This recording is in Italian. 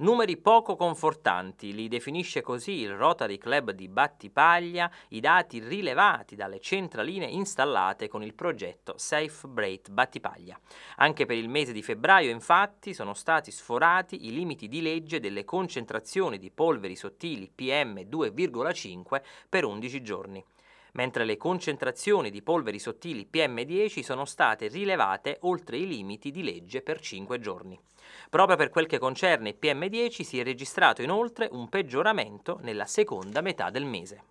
Numeri poco confortanti, li definisce così il Rotary Club di Battipaglia, i dati rilevati dalle centraline installate con il progetto Safe Break Battipaglia. Anche per il mese di febbraio, infatti, sono stati sforati i limiti di legge delle concentrazioni di polveri sottili PM2,5 per 11 giorni mentre le concentrazioni di polveri sottili PM10 sono state rilevate oltre i limiti di legge per 5 giorni. Proprio per quel che concerne PM10 si è registrato inoltre un peggioramento nella seconda metà del mese.